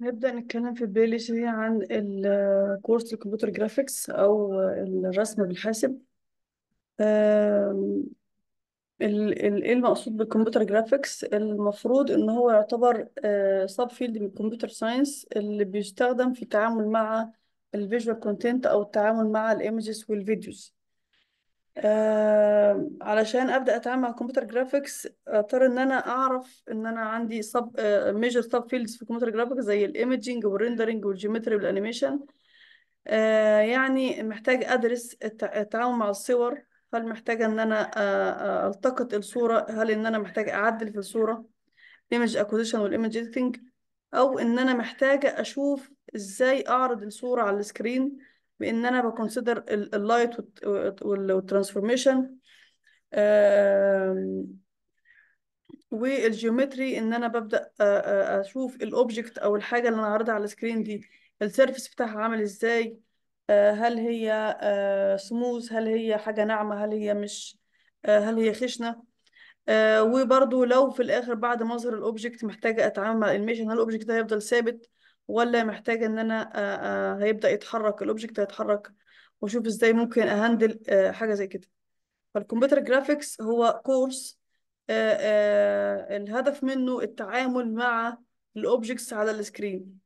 نبدأ نتكلم في بالي شوية عن الكورس كورس الكمبيوتر جرافيكس أو الرسم بالحاسب ال- إيه المقصود بالكمبيوتر جرافيكس المفروض إن هو يعتبر سب آه، فيلد من الكمبيوتر ساينس اللي بيستخدم في التعامل مع الفيجوال كونتنت أو التعامل مع الإيمجز والفيديوز آه علشان ابدا اتعامل مع الكمبيوتر جرافيكس اضطر ان انا اعرف ان انا عندي سب ميجر سب فيلدز في الكمبيوتر جرافيكس زي الايمجنج والريندرنج والجيومتري والانيميشن آه يعني محتاج ادرس التعامل مع الصور هل محتاجه ان انا آه،, آه التقط الصوره هل ان انا محتاج اعدل في الصوره ايمج اكوزيشن والايمج اديتنج او ان انا محتاجه اشوف ازاي اعرض الصوره على السكرين بان انا بكونسيدر اللايت والترانسفورميشن والجيومتري ان انا ببدا اشوف الاوبجكت او الحاجه اللي انا عارضها على السكرين دي السيرفيس بتاعها عامل ازاي هل هي سموز هل هي حاجه ناعمه هل هي مش هل هي خشنه وبرضو لو في الاخر بعد ما اظهر الاوبجكت محتاجه اتعامل مع الانيميشن هل الاوبجكت ده هيفضل ثابت ولا محتاجه ان انا آه، آه، هيبدا يتحرك الاوبجكت هيتحرك واشوف ازاي ممكن اهندل آه، حاجه زي كده فالكمبيوتر جرافيكس هو كورس الهدف منه التعامل مع الاوبجكتس على السكرين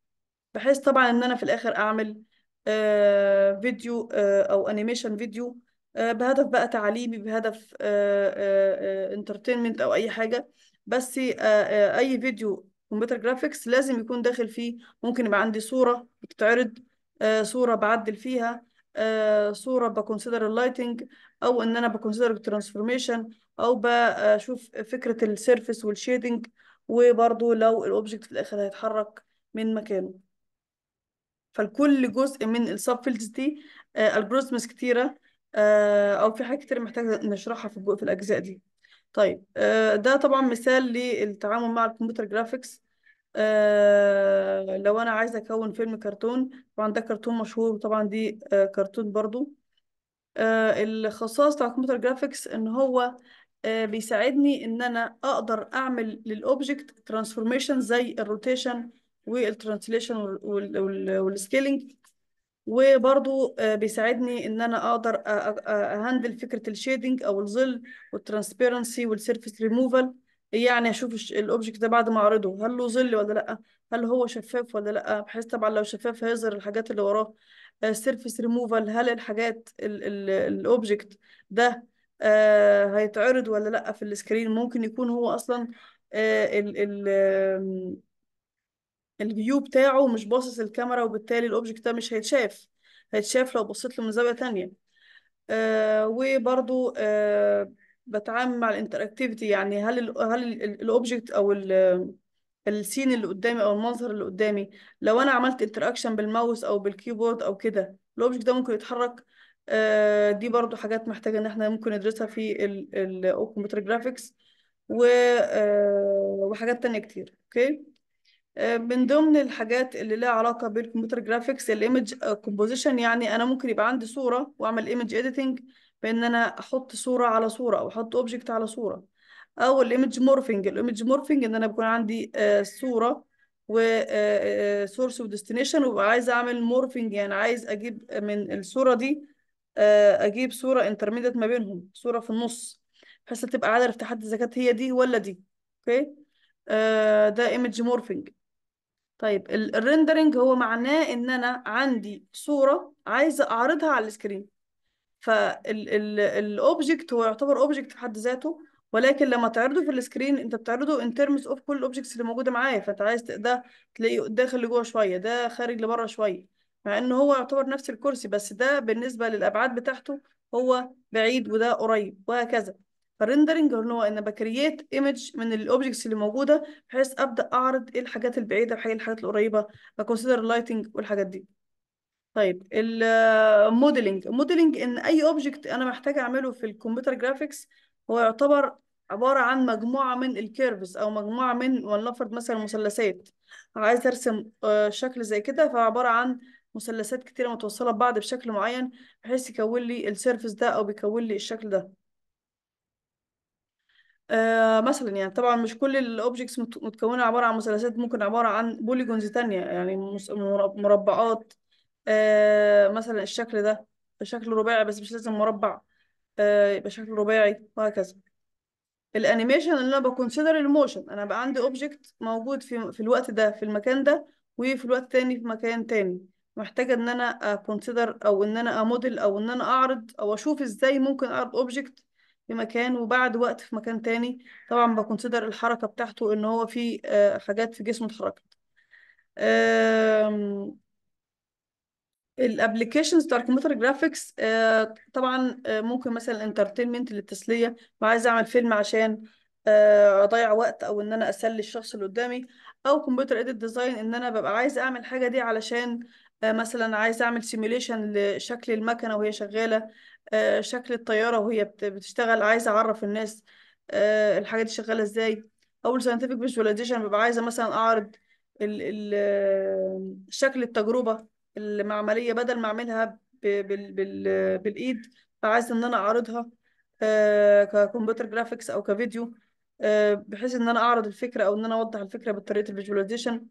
بحيث طبعا ان انا في الاخر اعمل فيديو او انيميشن فيديو بهدف بقى تعليمي بهدف انترتينمنت او اي حاجه بس اي فيديو كمبيوتر جرافيكس لازم يكون داخل فيه ممكن يبقى عندي صورة بتتعرض آه، صورة بعدل فيها آه، صورة بكونسيدر اللايتنج أو إن أنا بكونسيدر الترانسفورميشن أو بشوف فكرة السيرفس والشيدنج وبرضه لو الأوبجكت في الآخر هيتحرك من مكانه فالكل جزء من السب فيلدز دي الجوريزمز آه، كتيرة أو في حاجات كتير محتاجة نشرحها في الأجزاء دي طيب آه، ده طبعا مثال للتعامل مع الكمبيوتر جرافيكس آه، لو انا عايزه اكون فيلم كرتون طبعا ده كرتون مشهور طبعا دي آه، كرتون برضو الخصائص بتاع الكمبيوتر جرافيكس ان هو بيساعدني ان انا اقدر اعمل للاوبجكت ترانسفورميشن زي الروتيشن والترانسليشن والسكيلينج وبرضو آه، بيساعدني ان انا اقدر اهندل فكره الشيدنج او الظل والترانسبيرنسي والسيرفيس ريموفال يعني اشوف الاوبجكت ده بعد ما اعرضه هل له ظل ولا لا هل هو شفاف ولا لا بحيث طبعا لو شفاف هيظهر الحاجات اللي وراه سيرفيس آه، ريموفال هل الحاجات الاوبجكت ده آه، هيتعرض ولا لا في السكرين ممكن يكون هو اصلا ال ال الفيو بتاعه مش باصص الكاميرا وبالتالي الاوبجكت ده مش هيتشاف هيتشاف لو بصيت له من زاويه تانية آه وبرده آه بتعامل مع الانتراكتيفيتي يعني هل الـ هل الاوبجكت او الـ السين اللي قدامي او المنظر اللي قدامي لو انا عملت انتراكشن بالماوس او بالكيبورد او كده الاوبجكت ده ممكن يتحرك آه دي برضو حاجات محتاجه ان احنا ممكن ندرسها في الكمبيوتر جرافيكس و آه وحاجات تانية كتير اوكي okay. آه، من ضمن الحاجات اللي لها علاقه بالكمبيوتر جرافيكس الايمج كومبوزيشن آه، يعني انا ممكن يبقى عندي صوره واعمل ايمج اديتنج بان انا احط صوره على صوره او احط اوبجكت على صوره او الايمج مورفنج الايمج مورفنج ان انا بكون عندي آه، صوره وسورس وديستنيشن وببقى عايزه اعمل مورفنج يعني عايز اجيب من الصوره دي اجيب صوره انترميديت ما بينهم صوره في النص بحيث تبقى عارف تحدد اذا كانت هي دي ولا دي اوكي ده ايمج مورفنج طيب الريندرنج هو معناه ان انا عندي صورة عايزة اعرضها على السكرين فالاوبجكت هو يعتبر اوبجكت في حد ذاته ولكن لما تعرضه في السكرين انت بتعرضه ان ترمز اوف كل الاوبجكتس اللي موجوده معايا فانت عايز ده تلاقيه داخل لجوه شويه ده خارج لبره شويه مع ان هو يعتبر نفس الكرسي بس ده بالنسبه للابعاد بتاعته هو بعيد وده قريب وهكذا فالريندرنج اللي هو ان بكريات ايمج من الاوبجكتس اللي موجوده بحيث ابدا اعرض ايه الحاجات البعيده وحاجه الحاجات القريبه بكونسيدر اللايتنج والحاجات دي طيب الموديلنج الموديلنج ان اي اوبجكت انا محتاجه اعمله في الكمبيوتر جرافيكس هو يعتبر عبارة عن مجموعة من الكيرفز أو مجموعة من ولنفرض مثلا مثلثات عايز أرسم آه، شكل زي كده فعبارة عن مثلثات كتيرة متوصلة ببعض بشكل معين بحيث يكون لي السيرفس ده أو بيكون لي الشكل ده آه مثلا يعني طبعا مش كل الاوبجكتس متكونه عباره عن مثلثات ممكن عباره عن بوليجونز تانية يعني مربعات آه مثلا الشكل ده شكل رباعي بس مش لازم مربع آه يبقى شكل رباعي وهكذا الانيميشن اللي انا بكونسيدر الموشن انا بقى عندي اوبجكت موجود في في الوقت ده في المكان ده وفي الوقت تاني في مكان تاني محتاجه ان انا اكونسيدر او ان انا اموديل او ان انا اعرض او اشوف ازاي ممكن اعرض اوبجكت في مكان وبعد وقت في مكان تاني طبعا بكونسيدر الحركة بتاعته ان هو في آه، حاجات في جسمه اتحركت الابلكيشنز بتاع الكمبيوتر آه، جرافيكس طبعا آه، ممكن مثلا انترتينمنت للتسليه وعايز اعمل فيلم عشان اضيع وقت او ان انا اسلي الشخص اللي قدامي او كمبيوتر اديت ديزاين ان انا ببقى عايز اعمل حاجه دي علشان آه، مثلا عايز اعمل سيميوليشن لشكل المكنه وهي شغاله آه، شكل الطياره وهي بتشتغل عايزه اعرف الناس آه، الحاجات دي شغاله ازاي اول ساينتفك فيجواليزيشن ببقى عايزه مثلا اعرض شكل التجربه المعمليه بدل ما اعملها بالايد فعايز ان انا اعرضها ككمبيوتر جرافيكس او كفيديو بحيث ان انا اعرض الفكره او ان انا اوضح الفكره بطريقه الفيجواليزيشن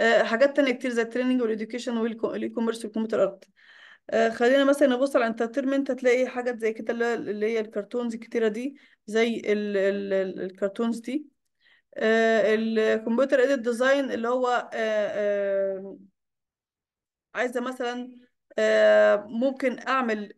آه، حاجات تانية كتير زي التريننج والإديوكيشن والكوميرس والكمبيوتر أرت آه، خلينا مثلا نبص على الانترتينمنت هتلاقي حاجات زي كده اللي هي الكرتونز الكتيرة دي زي ال ال ال الكرتونز دي آه، الكمبيوتر ايديت ديزاين اللي هو عايزة مثلا ممكن أعمل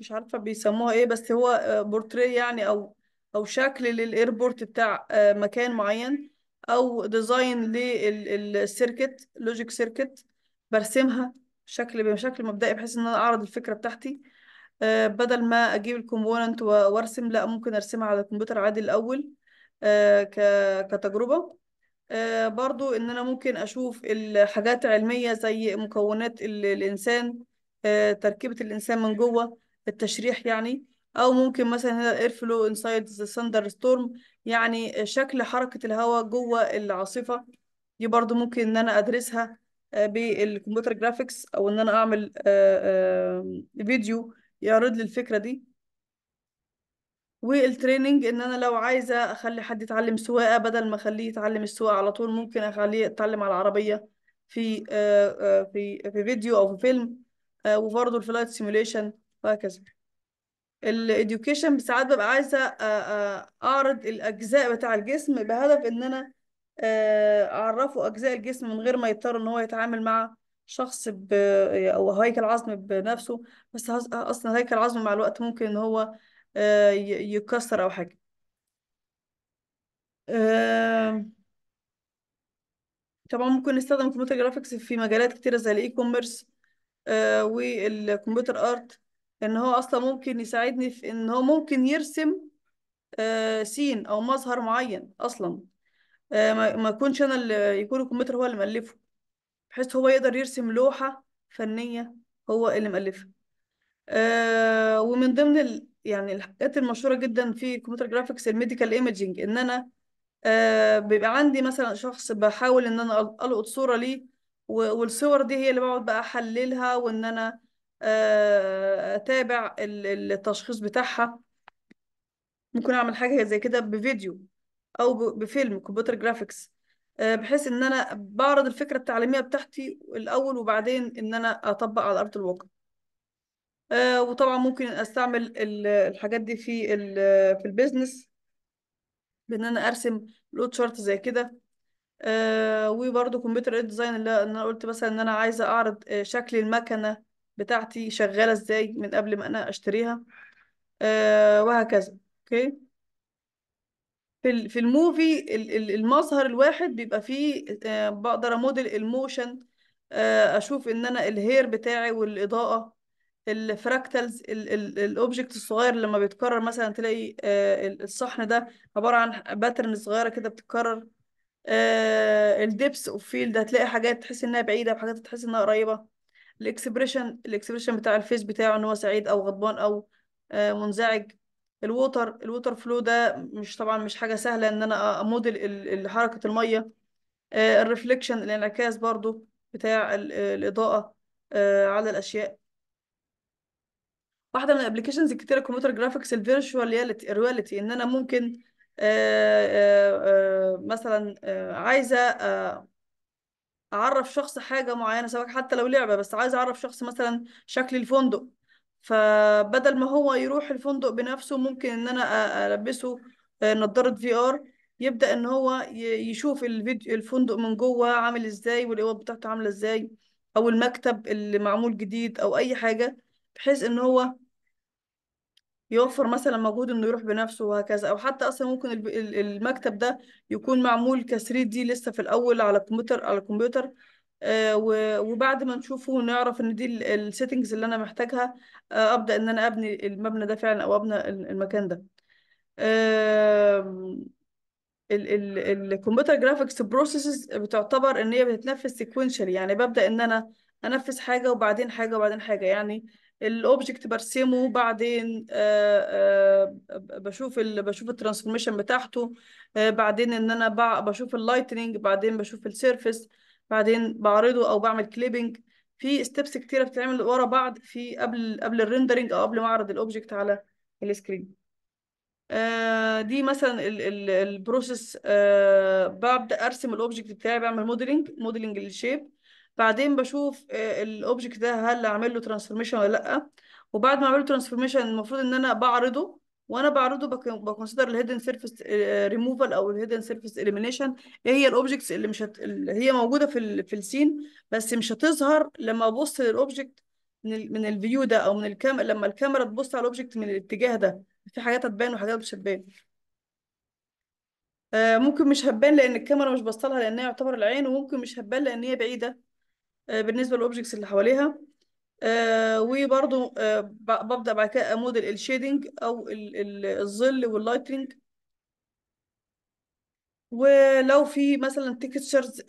مش عارفة بيسموها إيه بس هو بورتريه يعني أو أو شكل للإيربورت بتاع مكان معين او ديزاين للسيركت لوجيك سيركت برسمها شكل بشكل مبدئي بحيث ان انا اعرض الفكره بتاعتي آه، بدل ما اجيب الكومبوننت وارسم لا ممكن ارسمها على الكمبيوتر عادي الاول آه، كتجربه آه، برضو ان انا ممكن اشوف الحاجات العلميه زي مكونات الانسان تركيبه الانسان من جوه التشريح يعني او ممكن مثلا هنا الاير فلو انسايد ذا ثاندر ستورم يعني شكل حركه الهواء جوه العاصفه دي برضو ممكن ان انا ادرسها آه، بالكمبيوتر جرافيكس او ان انا اعمل فيديو آه، يعرض لي الفكره دي والتريننج ان انا لو عايزه اخلي حد يتعلم سواقه بدل ما اخليه يتعلم السواقه على طول ممكن اخليه يتعلم على العربيه في آه، في في فيديو او في فيلم وبرضه الفلايت سيموليشن وهكذا الاديوكيشن ساعات ببقى عايزه آه، آه، اعرض الاجزاء بتاع الجسم بهدف ان انا آه، اعرفه اجزاء الجسم من غير ما يضطر ان هو يتعامل مع شخص ب... او هيكل عظم بنفسه بس اصلا هيكل عظم مع الوقت ممكن ان هو يكسر او حاجه طبعا ممكن نستخدم الكمبيوتر جرافيكس في مجالات كتيره زي الاي كوميرس والكمبيوتر ارت ان هو اصلا ممكن يساعدني في ان هو ممكن يرسم سين آه، او مظهر معين اصلا آه، ما يكونش انا اللي يكون الكمبيوتر هو اللي مالفه بحيث هو يقدر يرسم لوحة فنية هو اللي مالفها آه، ومن ضمن ال... يعني الحاجات المشهورة جدا في الكمبيوتر جرافيكس الميديكال ايميجينج ان انا بيبقى عندي مثلا شخص بحاول ان انا القط صورة ليه والصور دي هي اللي بقعد بقى احللها وان انا آه، اتابع التشخيص بتاعها ممكن اعمل حاجه زي كده بفيديو او بفيلم كمبيوتر جرافيكس آه، بحيث ان انا بعرض الفكره التعليميه بتاعتي الاول وبعدين ان انا اطبق على ارض الواقع آه، وطبعا ممكن استعمل الحاجات دي في في البيزنس بان انا ارسم لود شارت زي كده وبرده كمبيوتر ديزاين اللي انا قلت مثلا ان انا عايزه اعرض شكل المكنه بتاعتي شغالة ازاي من قبل ما انا اشتريها آه وهكذا اوكي في في الموفي المظهر الواحد بيبقى فيه آه بقدر اموديل الموشن آه اشوف ان انا الهير بتاعي والاضاءة الفراكتالز الاوبجكت الصغير لما بيتكرر مثلا تلاقي آه الصحن ده عبارة عن باترن صغيرة كده بتتكرر الديبس اوف فيلد هتلاقي حاجات تحس انها بعيده وحاجات تحس انها قريبه الاكسبريشن الاكسبريشن بتاع الفيس بتاعه ان هو سعيد او غضبان او آه، منزعج الووتر الووتر فلو ده مش طبعا مش حاجه سهله ان انا اموديل حركه الميه آه، الريفليكشن الانعكاس برضو بتاع آه، الاضاءه على الاشياء واحده من الابلكيشنز الكتيره الكمبيوتر جرافيكس الفيرتشوال رياليتي ان انا ممكن مثلا عايزه اعرف شخص حاجه معينه سواء حتى لو لعبه بس عايز اعرف شخص مثلا شكل الفندق فبدل ما هو يروح الفندق بنفسه ممكن ان انا البسه آه، نظاره في ار يبدا ان هو يشوف الفيديو الفندق من جوه عامل ازاي والاوض بتاعته عامله ازاي او المكتب اللي معمول جديد او اي حاجه بحيث ان هو يوفر مثلا مجهود انه يروح بنفسه وهكذا او حتى اصلا ممكن المكتب ده يكون معمول ك 3 دي لسه في الاول على كمبيوتر على الكمبيوتر آه، وبعد ما نشوفه ونعرف ان دي السيتنجز اللي انا محتاجها آه، ابدا ان انا ابني المبنى ده فعلا او ابني المكان ده الكمبيوتر جرافيكس بروسيسز بتعتبر ان هي بتتنفذ سيكونشالي يعني ببدا ان انا انفذ حاجه وبعدين حاجه وبعدين حاجه يعني الاوبجكت برسمه بعدين آه، آه، بشوف بشوف الترانسفورميشن بتاعته آه، بعدين ان انا بشوف اللايتنينج بعدين بشوف السيرفيس بعدين بعرضه او بعمل كليبنج في ستيبس كتيره بتتعمل ورا بعض في قبل قبل الريندرنج او قبل ما اعرض الاوبجكت على السكرين دي مثلا البروسيس ببدا ارسم الاوبجكت بتاعي بعمل موديلنج موديلنج للشيب بعدين بشوف آه، الاوبجكت ده هل اعمل له ترانسفورميشن ولا لا وبعد ما اعمل له ترانسفورميشن المفروض ان انا بعرضه وانا بعرضه بكونسيدر الهيدن سيرفيس ريموفال او الهيدن سيرفيس اليمينيشن ايه هي الاوبجكتس اللي مش هت... اللي هي موجوده في ال... في السين بس مش هتظهر لما ابص للاوبجكت من ال... من الفيو ده او من الكام لما الكاميرا تبص على الاوبجكت من الاتجاه ده في حاجات هتبان وحاجات مش هتبان آه، ممكن مش هتبان لان الكاميرا مش باصه لها يعتبر العين وممكن مش هتبان لان هي بعيده آه، بالنسبه للاوبجكتس اللي حواليها آه، وبرده آه، ببدا بعد كده امودل الشيدنج او الظل واللايتنج ولو في مثلا تكستشرز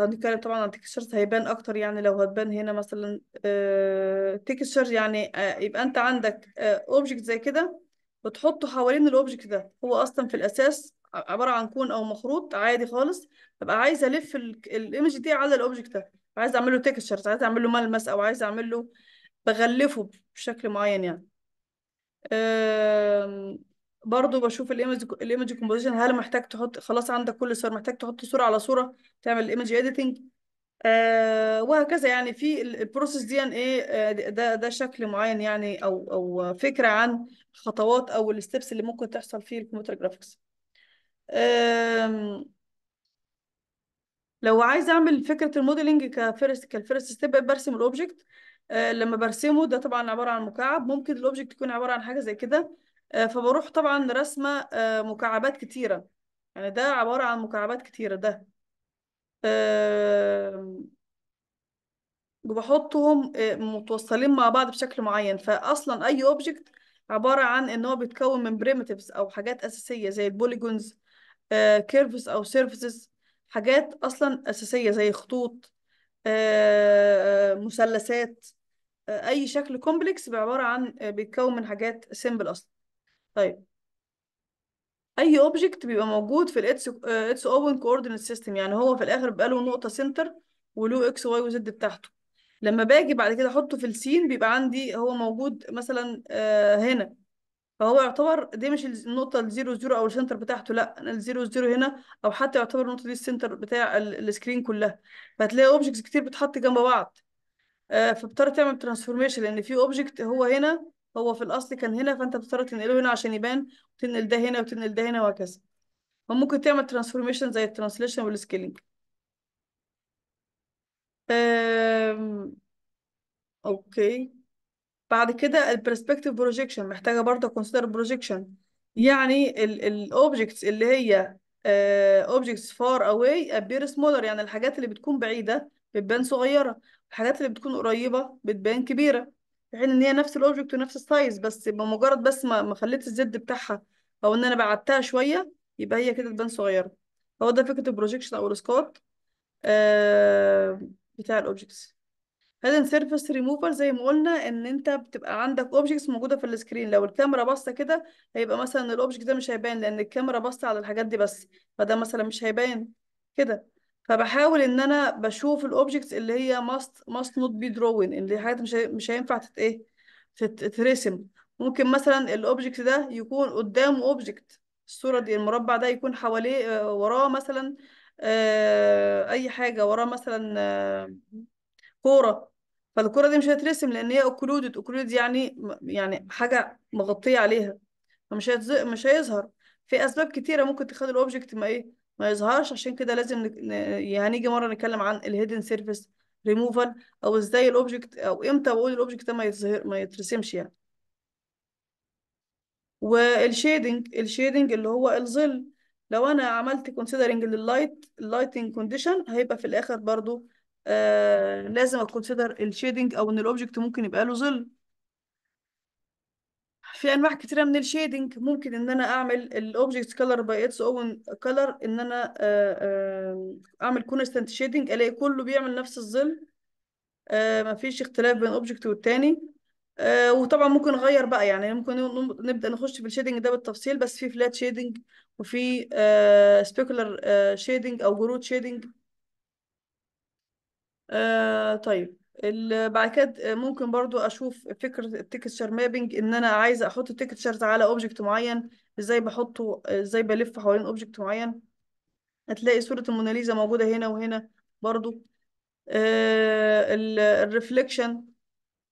هنتكلم طبعا عن تكستشرز هيبان اكتر يعني لو هتبان هنا مثلا تكستشرز يعني يبقى انت عندك اوبجكت زي كده بتحطه حوالين الاوبجكت ده هو اصلا في الاساس عباره عن كون او مخروط عادي خالص ببقى عايزه الف الايمج دي على الاوبجكت ده عايزه اعمل له تكستشرز عايزه اعمل له ملمس او عايزه اعمل له بغلفه بشكل معين يعني برضو بشوف الايمج الايمج كومبوزيشن هل محتاج تحط خلاص عندك كل صور محتاج تحط صوره على صوره تعمل ايمج اديتنج آه، وهكذا يعني في البروسيس دي ان يعني ايه آه، ده ده شكل معين يعني او او فكره عن الخطوات او الستبس اللي ممكن تحصل في الكمبيوتر جرافيكس لو عايز اعمل فكره الموديلنج كفيرست كالفيرست ستيب برسم الاوبجكت آه، لما برسمه ده طبعا عباره عن مكعب ممكن الاوبجكت يكون عباره عن حاجه زي كده فبروح طبعا رسمه مكعبات كتيره يعني ده عباره عن مكعبات كتيره ده وبحطهم آه، آه، متوصلين مع بعض بشكل معين فاصلا اي اوبجكت عباره عن ان هو بيتكون من بريمتيفز او حاجات اساسيه زي البوليجونز آه، كيرفز او سيرفيسز حاجات اصلا اساسيه زي خطوط مثلثات اي شكل كومبلكس عباره عن بيتكون من حاجات سيمبل اصلا طيب اي اوبجكت بيبقى موجود في الاتس اتس اوبن كوردينيت سيستم يعني هو في الاخر بقى له نقطه سنتر وله اكس واي وزد بتاعته لما باجي بعد كده احطه في السين بيبقى عندي هو موجود مثلا آه، هنا فهو يعتبر دي مش النقطه الزيرو زيرو او السنتر بتاعته لا الزيرو زيرو هنا او حتى يعتبر النقطه دي السنتر بتاع السكرين كلها فهتلاقي اوبجكتس كتير بتتحط جنب بعض آه، فبتضطر تعمل ترانسفورميشن لان في اوبجكت هو هنا هو في الاصل كان هنا فانت بتضطر تنقله هنا عشان يبان وتنقل ده هنا وتنقل ده هنا وهكذا وممكن تعمل ترانسفورميشن زي الترانسليشن والسكيلينج اوكي بعد كده البرسبكتيف بروجيكشن محتاجه برضه كونسيدر بروجيكشن يعني الاوبجكتس اللي هي اوبجكتس فار اواي ابير سمولر يعني الحاجات اللي بتكون بعيده بتبان صغيره الحاجات اللي بتكون قريبه بتبان كبيره في حين ان هي نفس الاوبجكت ونفس السايز بس بمجرد بس ما ما خليت الزد بتاعها او ان انا بعدتها شويه يبقى هي كده تبان صغيره هو ده فكره البروجيكشن او الاسقاط آه بتاع الاوبجكتس هذا سيرفيس ريموفر زي ما قلنا ان انت بتبقى عندك اوبجكتس موجوده في السكرين لو الكاميرا باصه كده هيبقى مثلا الاوبجكت ده مش هيبان لان الكاميرا باصه على الحاجات دي بس فده مثلا مش هيبان كده فبحاول ان انا بشوف الاوبجكتس اللي هي must must not be drawn اللي حاجات مش مش هينفع تت ايه تترسم ممكن مثلا الاوبجكت ده يكون قدامه اوبجكت الصورة دي المربع ده يكون حواليه آه، وراه مثلا آه، اي حاجة وراه مثلا آه، كورة فالكورة دي مش هترسم لأن هي اوكلودد اوكلودد يعني يعني حاجة مغطية عليها فمش مش هيظهر في أسباب كتيرة ممكن تخلي الأوبجكت ما إيه ما يظهرش عشان كده لازم يعني هنيجي مرة نتكلم عن الهيدن سيرفيس ريموفال او ازاي الاوبجكت او امتى بقول الاوبجكت ده ما يتظهر ما يترسمش يعني والشيدنج الشيدنج اللي هو الظل لو انا عملت كونسيدرنج لللايت اللايتنج كونديشن هيبقى في الاخر برضو آه لازم اكونسيدر الشيدنج او ان الاوبجكت ممكن يبقى له ظل في انواع كتيره من الشيدنج ممكن ان انا اعمل الاوبجكت كلر باي اتس اون كلر ان انا آه، آه، اعمل كونستنت شيدنج الاقي كله بيعمل نفس الظل آه، مفيش اختلاف بين اوبجكت والتاني وطبعا ممكن اغير بقى يعني ممكن نبدا نخش في الشيدنج ده بالتفصيل بس في فلات شيدنج وفي سبيكولر شيدنج او جروت شيدنج طيب بعد كده ممكن برضو اشوف فكره التكستشر مابنج ان انا عايزه احط تكستشرز على اوبجكت معين ازاي بحطه ازاي بلف حوالين اوبجكت معين هتلاقي صوره الموناليزا موجوده هنا وهنا برضو آه، الريفليكشن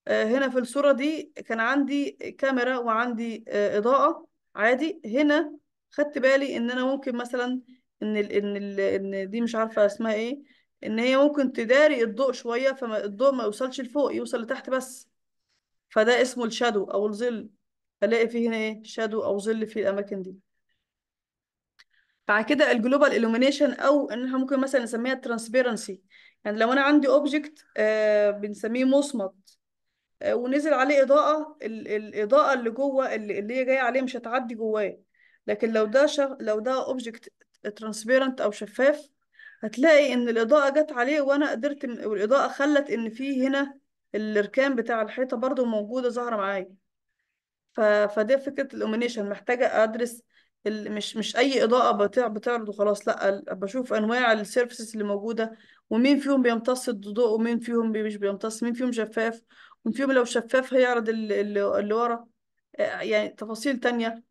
آه، هنا في الصوره دي كان عندي كاميرا وعندي آه، اضاءه عادي هنا خدت بالي ان انا ممكن مثلا ان ال ان ال ان دي مش عارفه اسمها ايه ان هي ممكن تداري الضوء شويه فالضوء ما يوصلش لفوق يوصل لتحت بس فده اسمه الشادو او الظل هلاقي فيه هنا ايه شادو او ظل في الاماكن دي بعد كده الجلوبال illumination او انها ممكن مثلا نسميها ترانسبيرنسي يعني لو انا عندي اوبجكت آه بنسميه مصمت آه ونزل عليه اضاءه ال الاضاءه اللي جوه اللي هي جايه عليه مش هتعدي جواه لكن لو ده شغ... لو ده اوبجكت ترانسبيرنت او شفاف هتلاقي ان الاضاءه جت عليه وانا قدرت والاضاءه خلت ان في هنا الاركان بتاع الحيطه برضو موجوده ظاهره معايا ف... فده فكره الاومنيشن محتاجه ادرس ال... مش مش اي اضاءه بتاع بتعرض وخلاص لا بشوف انواع السيرفيسز اللي موجوده ومين فيهم بيمتص الضوء ومين فيهم مش بيمتص مين فيهم شفاف ومين فيهم لو شفاف هيعرض اللي, اللي ورا آه، يعني تفاصيل تانية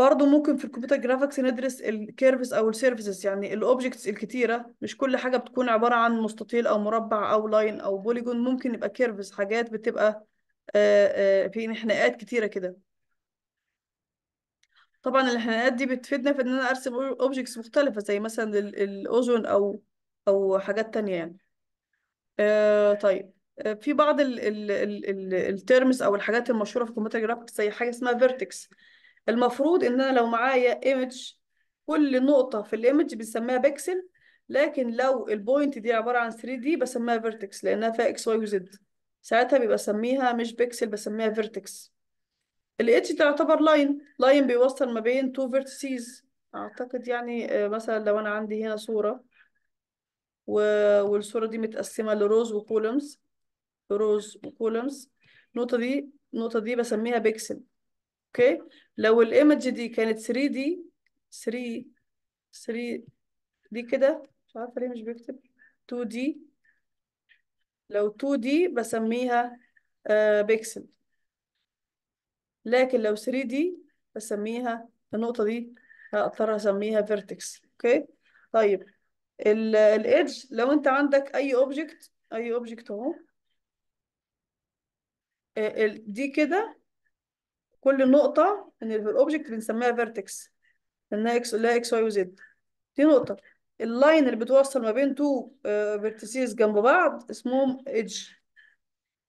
برضه ممكن في الكمبيوتر جرافيكس ندرس الكيرفز او السيرفيسز يعني الاوبجكتس الكتيره مش كل حاجه بتكون عباره عن مستطيل او مربع او لاين او بوليجون ممكن يبقى كيرفز حاجات بتبقى آه، آه، في انحناءات كتيره كده طبعا الانحناءات دي بتفيدنا في ان انا ارسم اوبجكتس مختلفه زي مثلا الاوزون او او حاجات تانية يعني آه، طيب في بعض الترمز او الحاجات المشهوره في الكمبيوتر جرافيكس زي حاجه اسمها فيرتكس المفروض ان انا لو معايا ايمج كل نقطه في الايمج بنسميها بيكسل لكن لو البوينت دي عباره عن 3 دي بسميها فيرتكس لانها فيها اكس واي وزد ساعتها بيبقى اسميها مش بيكسل بسميها فيرتكس الاتش تعتبر لاين لاين بيوصل ما بين تو فيرتسيز اعتقد يعني آه، مثلا لو انا عندي هنا صوره و... والصوره دي متقسمه لروز وكولومز روز وكولومز النقطه دي النقطه دي بسميها بيكسل اوكي لو الايمج دي كانت 3 دي 3 3 دي كده مش عارفه ليه مش بكتب 2 دي لو 2 دي بسميها آه بيكسل لكن لو 3 دي بسميها النقطه دي هضطر اسميها فيرتكس اوكي طيب الايدج لو انت عندك اي اوبجكت اي اوبجكت اهو آه، دي كده كل نقطة من الأوبجكت بنسميها فيرتكس لأنها إكس لها إكس واي وزد دي نقطة اللاين اللي بتوصل ما بين تو فيرتسيز آه، جنب بعض اسمهم ايدج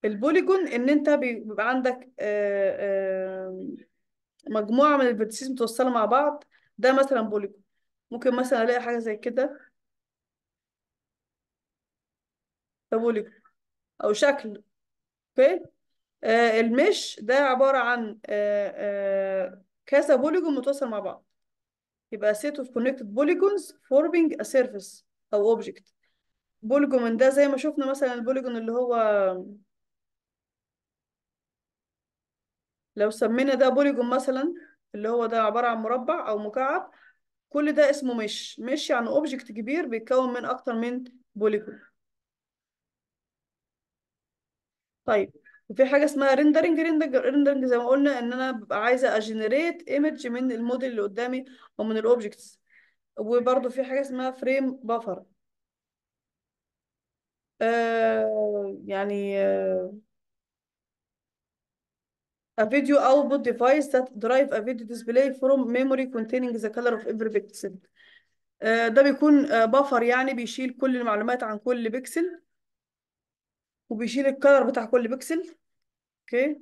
البوليجون ان انت بيبقى عندك آه، آه، مجموعه من الفيرتسيز متوصله مع بعض ده مثلا بوليجون ممكن مثلا الاقي حاجه زي كده ده بوليجون او شكل اوكي آه، المش ده عبارة عن آه، آه، كذا بوليجون متواصل مع بعض يبقى set of connected polygons forming a surface أو object بوليجون ده زي ما شفنا مثلا البوليجون اللي هو لو سمينا ده بوليجون مثلا اللي هو ده عبارة عن مربع أو مكعب كل ده اسمه مش مش يعني object كبير بيتكون من أكتر من بوليجون طيب وفي حاجه اسمها ريندرنج ريندرنج زي ما قلنا ان انا ببقى عايزه اجنريت ايمج من الموديل اللي قدامي او من الاوبجكتس وبرده في حاجه اسمها فريم بافر آه يعني آه A video output device that drive a video display from memory containing the color of every pixel. آه، ده بيكون بافر آه، يعني بيشيل كل المعلومات عن كل بيكسل وبيشيل الكلر بتاع كل بيكسل اوكي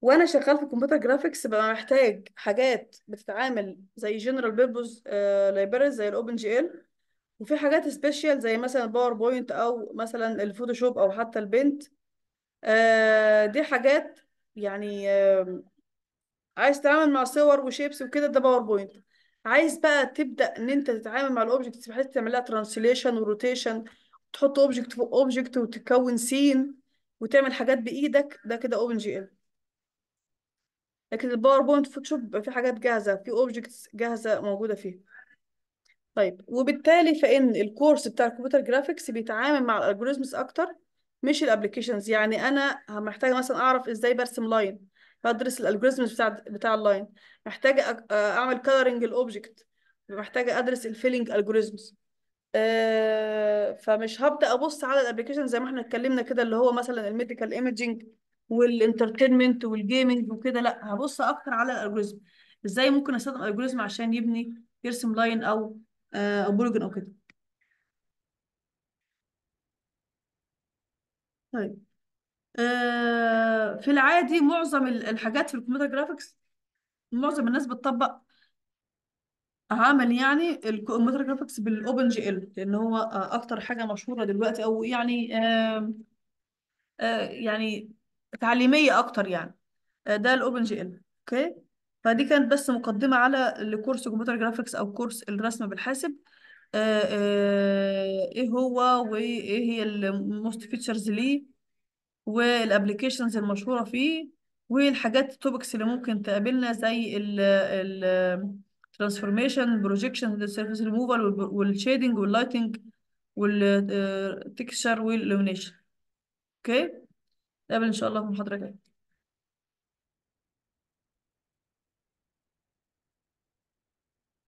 وانا شغال في الكمبيوتر جرافيكس ببقى محتاج حاجات بتتعامل زي جنرال بيربوز لايبرز زي الاوبن جي ال وفي حاجات سبيشال زي مثلا الباوربوينت او مثلا الفوتوشوب او حتى البنت آه، دي حاجات يعني عايز تتعامل مع صور وشيبس وكده ده باوربوينت عايز بقى تبدا ان انت تتعامل مع الاوبجكتس بحيث تعمل لها ترانسليشن وروتيشن تحط اوبجكت فوق اوبجكت وتكون سين وتعمل حاجات بايدك ده كده اوبن جي ال لكن الباوربوينت فوتوشوب بيبقى فيه حاجات جاهزه في اوبجكتس جاهزه موجوده فيه طيب وبالتالي فان الكورس بتاع الكمبيوتر جرافيكس بيتعامل مع الالجوريزمز اكتر مش الابلكيشنز يعني انا محتاجه مثلا اعرف ازاي برسم لاين هدرس الالجوريزمز بتاع بتاع اللاين محتاجه اعمل كلرنج الاوبجكت محتاجه ادرس الفيلنج الجوريزمز آه، فمش هبدا ابص على الابلكيشن زي ما احنا اتكلمنا كده اللي هو مثلا الميديكال ايمجنج والانترتينمنت والجيمنج وكده لا هبص اكتر على الالجوريزم ازاي ممكن استخدم الالجوريزم عشان يبني يرسم لاين او آه، او او كده طيب آه، في العادي معظم الحاجات في الكمبيوتر جرافيكس معظم الناس بتطبق عمل يعني الكمبيوتر جرافيكس بالاوبن جي ال لان هو آه، اكتر حاجه مشهوره دلوقتي او يعني آه، يعني تعليميه اكتر يعني آه، ده الاوبن جي ال اوكي فدي كانت بس مقدمه على لكورس كمبيوتر جرافيكس او كورس الرسم بالحاسب ايه هو وايه هي الموست فيتشرز ليه والابلكيشنز المشهوره فيه والحاجات التوبكس اللي ممكن تقابلنا زي ال ال ترانسفورميشن بروجيكشن للسيرفيس ريموفال والشيدنج واللايتنج وال واللومينيشن اوكي نقابل ان شاء الله في المحاضره الجايه